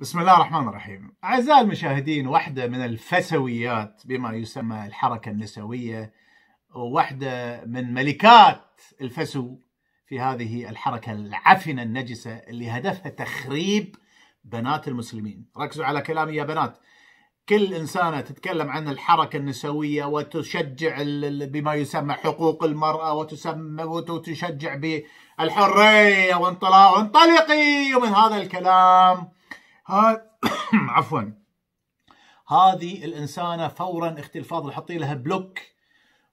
بسم الله الرحمن الرحيم أعزائي المشاهدين واحدة من الفسويات بما يسمى الحركة النسوية واحدة من ملكات الفسو في هذه الحركة العفنة النجسة اللي هدفها تخريب بنات المسلمين ركزوا على كلامي يا بنات كل إنسانة تتكلم عن الحركة النسوية وتشجع بما يسمى حقوق المرأة وتسمى وتشجع بالحرية وانطلاق انطلقي ومن هذا الكلام هذا عفوا هذه الانسانه فورا الفاضل حطي لها بلوك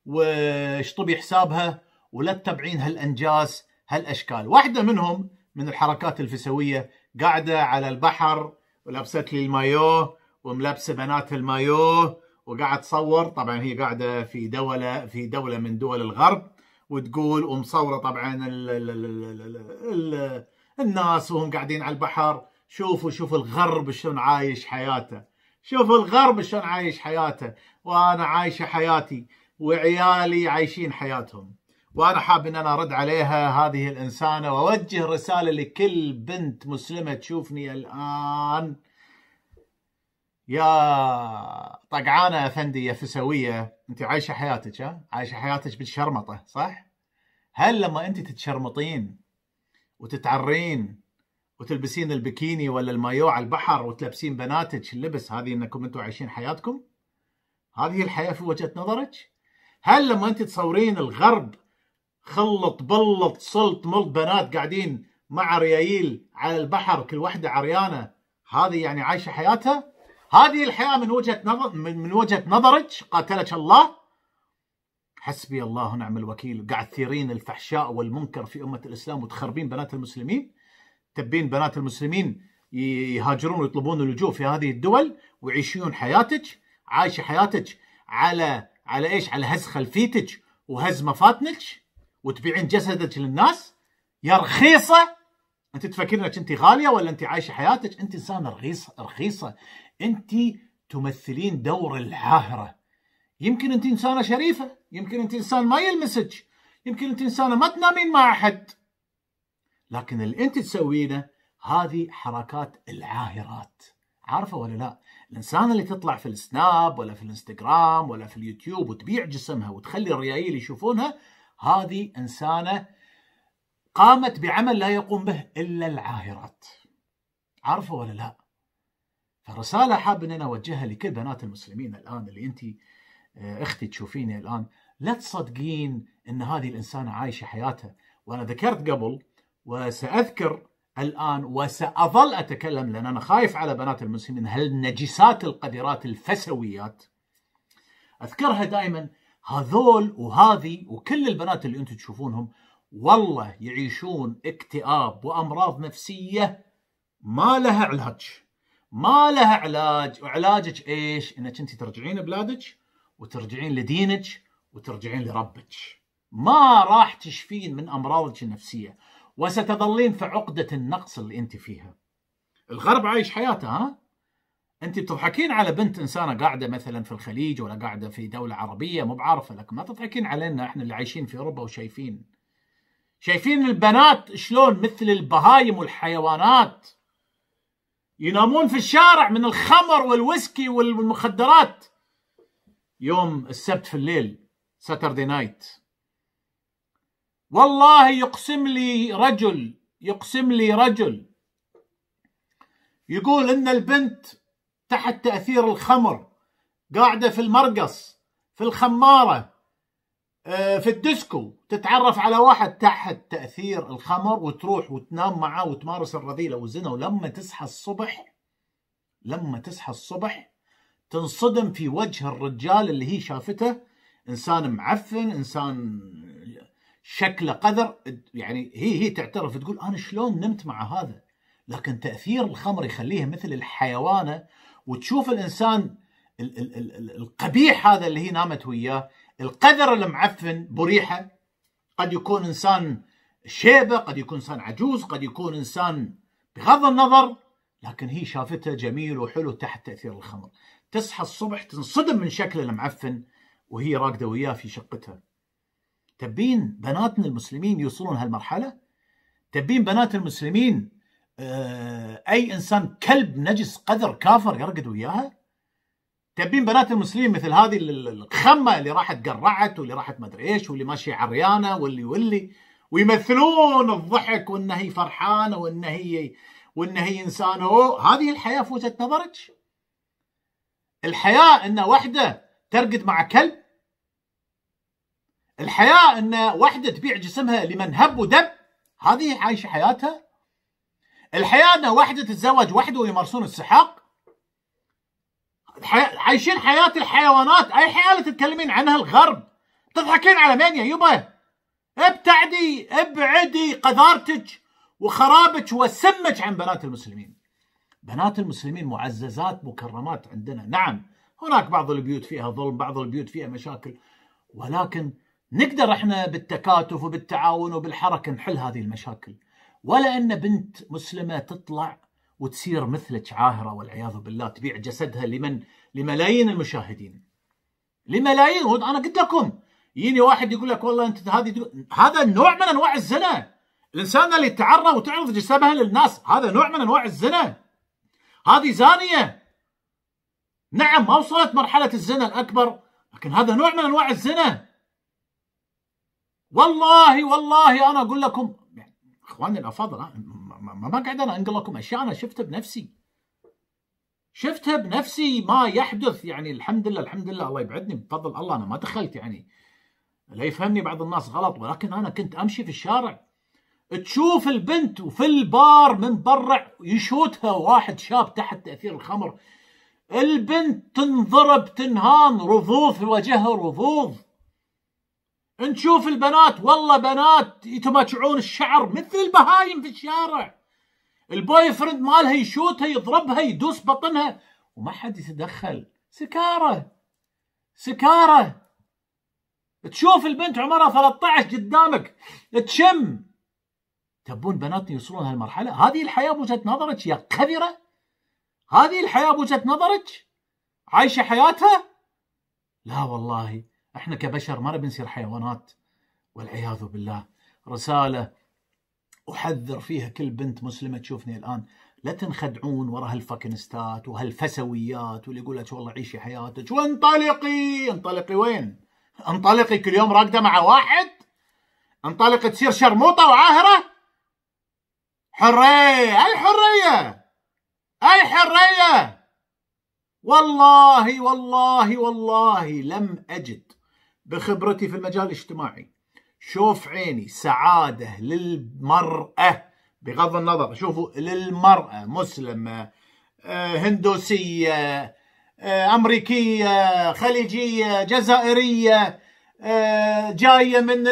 واشطبي حسابها ولا تتبعين هالانجاز هالاشكال واحده منهم من الحركات الفسويه قاعده على البحر ولابسه لي المايو وملابسه بنات المايو وقاعد تصور طبعا هي قاعده في دوله في دوله من دول الغرب وتقول ومصوره طبعا الـ الـ الـ الـ الـ الـ الناس وهم قاعدين على البحر شوفوا شوفوا الغرب شلون عايش حياته شوفوا الغرب شلون عايش حياته وانا عايشه حياتي وعيالي عايشين حياتهم وانا حاب ان انا ارد عليها هذه الانسانه واوجه رساله لكل بنت مسلمه تشوفني الان يا طقعانه افندي يا فسويه انت عايشه حياتك ها عايشه حياتك بالشرمطه صح هل لما انت تتشرمطين وتتعرين وتلبسين البكيني ولا المايو على البحر وتلبسين بناتك اللبس هذه انكم انتم عايشين حياتكم؟ هذه الحياه في وجهه نظرك؟ هل لما انت تصورين الغرب خلط بلط سلط ملط بنات قاعدين مع ريايل على البحر كل واحده عريانه هذه يعني عايشه حياتها؟ هذه الحياه من وجهه نظر من وجهه نظرك قاتلك الله؟ حسبي الله ونعم الوكيل قاعد تثيرين الفحشاء والمنكر في امه الاسلام وتخربين بنات المسلمين؟ تبين بنات المسلمين يهاجرون ويطلبون اللجوء في هذه الدول ويعيشون حياتك عايشه حياتك على على ايش؟ على هز خلفيتك وهز مفاتنك وتبيعين جسدك للناس يا رخيصه انت تفكرين انك انت غاليه ولا انت عايشه حياتك؟ انت انسانه رخيصه رخيصه انت تمثلين دور العاهره يمكن انت انسانه شريفه، يمكن انت انسان ما يلمسك، يمكن انت انسانه ما تنامين مع احد، لكن اللي انت تسوينه هذه حركات العاهرات عارفه ولا لا؟ الانسان اللي تطلع في السناب ولا في الانستغرام ولا في اليوتيوب وتبيع جسمها وتخلي الريايل يشوفونها هذه انسانه قامت بعمل لا يقوم به الا العاهرات. عارفه ولا لا؟ فرساله حاب ان انا اوجهها لكل بنات المسلمين الان اللي انت آه، اختي تشوفيني الان لا تصدقين ان هذه الانسانه عايشه حياتها وانا ذكرت قبل وسأذكر الآن وسأظل أتكلم لأن أنا خايف على بنات المسلمين هالنجسات القذرات الفسويات أذكرها دائما هذول وهذه وكل البنات اللي أنتم تشوفونهم والله يعيشون اكتئاب وأمراض نفسية ما لها علاج ما لها علاج وعلاجك ايش؟ انك انت ترجعين بلادك وترجعين لدينك وترجعين لربك ما راح تشفين من امراضك النفسيه وستظلين في عقدة النقص اللي أنت فيها الغرب عايش حياته ها أنت بتضحكين على بنت إنسانة قاعدة مثلا في الخليج ولا قاعدة في دولة عربية مو بعارفة لك ما تضحكين علينا إحنا اللي عايشين في أوروبا وشايفين شايفين البنات شلون مثل البهايم والحيوانات ينامون في الشارع من الخمر والويسكي والمخدرات يوم السبت في الليل ساتردي نايت والله يقسم لي رجل يقسم لي رجل يقول ان البنت تحت تاثير الخمر قاعده في المرقص في الخماره آه، في الديسكو تتعرف على واحد تحت تاثير الخمر وتروح وتنام معاه وتمارس الرذيله والزنا ولما تصحى الصبح لما تصحى الصبح تنصدم في وجه الرجال اللي هي شافته انسان معفن انسان شكله قذر يعني هي هي تعترف تقول انا شلون نمت مع هذا لكن تاثير الخمر يخليها مثل الحيوانه وتشوف الانسان ال ال ال القبيح هذا اللي هي نامت وياه القذر المعفن بريحه قد يكون انسان شيبه قد يكون انسان عجوز قد يكون انسان بغض النظر لكن هي شافته جميل وحلو تحت تاثير الخمر تصحى الصبح تنصدم من شكله المعفن وهي راكده وياه في شقتها تبين بناتنا المسلمين يوصلون هالمرحلة تبين بنات المسلمين آه، أي إنسان كلب نجس قذر كافر يرقد وياها تبين بنات المسلمين مثل هذه الخمة اللي راحت قرعت واللي راحت مدري إيش واللي ماشية عريانة واللي واللي ويمثلون الضحك وان هي فرحانه وان هي وان هي انسانه هذه الحياه في وجهه نظرك الحياه ان واحده ترقد مع كلب الحياة أن واحدة تبيع جسمها لمن هب ودب هذه عايشة حياتها الحياة أن واحدة تتزوج وحده ويمارسون السحاق عايشين حياة الحيوانات أي حياة تتكلمين عنها الغرب تضحكين على مين يا يبا ابتعدي ابعدي قذارتك وخرابك وسمك عن بنات المسلمين بنات المسلمين معززات مكرمات عندنا نعم هناك بعض البيوت فيها ظلم بعض البيوت فيها مشاكل ولكن نقدر احنا بالتكاتف وبالتعاون وبالحركه نحل هذه المشاكل ولا ان بنت مسلمه تطلع وتصير مثلك عاهره والعياذ بالله تبيع جسدها لمن لملايين المشاهدين لملايين انا قلت لكم يجيني واحد يقول لك والله انت هذه هذا نوع من انواع الزنا الانسان اللي تعرى وتعرض جسمها للناس هذا نوع من انواع الزنا هذه زانيه نعم ما وصلت مرحله الزنا الاكبر لكن هذا نوع من انواع الزنا والله والله انا اقول لكم اخواني الافاضل ما بقعد انا انقل لكم اشياء انا شفتها بنفسي شفتها بنفسي ما يحدث يعني الحمد لله الحمد لله الله يبعدني بفضل الله انا ما دخلت يعني لا يفهمني بعض الناس غلط ولكن انا كنت امشي في الشارع تشوف البنت وفي البار من برا يشوتها واحد شاب تحت تاثير الخمر البنت تنضرب تنهان رضوض في وجهها رضوض نشوف البنات والله بنات يتماشعون الشعر مثل البهايم في الشارع البوي فرند مالها يشوتها يضربها يدوس بطنها وما حد يتدخل سكاره سكاره تشوف البنت عمرها 13 قدامك تشم تبون بنات يوصلون هالمرحله هذه الحياه بوجهه نظرك يا قذره هذه الحياه بوجهه نظرك عايشه حياتها لا والله احنا كبشر ما نبي نصير حيوانات والعياذ بالله رساله احذر فيها كل بنت مسلمه تشوفني الان لا تنخدعون ورا هالفكنستات وهالفسويات واللي يقول لك والله عيشي حياتك وانطلقي انطلقي وين؟ انطلقي كل يوم راقده مع واحد؟ انطلقي تصير شرموطه وعاهره؟ حريه اي حريه اي حريه والله والله والله لم اجد بخبرتي في المجال الاجتماعي شوف عيني سعاده للمراه بغض النظر شوفوا للمراه مسلمه آه، هندوسيه آه، امريكيه خليجيه جزائريه آه، جايه من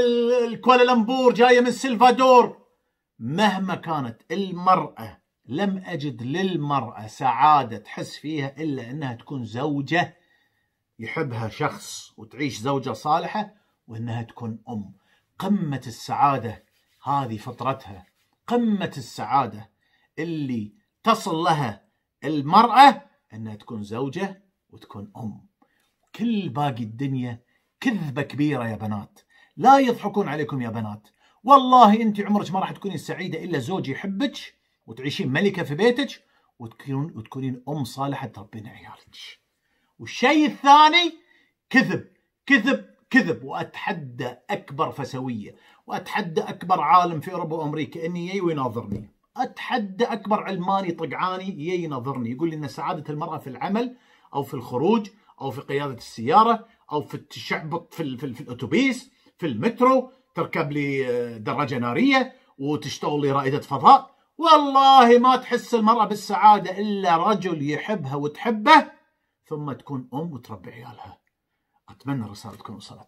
الكوالالمبور جايه من سلفادور مهما كانت المراه لم اجد للمراه سعاده تحس فيها الا انها تكون زوجه يحبها شخص وتعيش زوجة صالحة وإنها تكون أم قمة السعادة هذه فطرتها قمة السعادة اللي تصل لها المرأة أنها تكون زوجة وتكون أم كل باقي الدنيا كذبة كبيرة يا بنات لا يضحكون عليكم يا بنات والله أنت عمرك ما راح تكونين سعيدة إلا زوج يحبك وتعيشين ملكة في بيتك وتكونين وتكونين أم صالحة تربين عيالك والشيء الثاني كذب كذب كذب واتحدى اكبر فسويه واتحدى اكبر عالم في اوروبا وامريكا اني يي ويناظرني اتحدى اكبر علماني طقعاني يي يناظرني يقول لي ان سعاده المراه في العمل او في الخروج او في قياده السياره او في التشعبط في, في, في الاتوبيس في المترو تركب لي آه، دراجه ناريه وتشتغل لي رائده فضاء والله ما تحس المراه بالسعاده الا رجل يحبها وتحبه ثم تكون أم وتربي عيالها أتمنى رسالتكم وصلت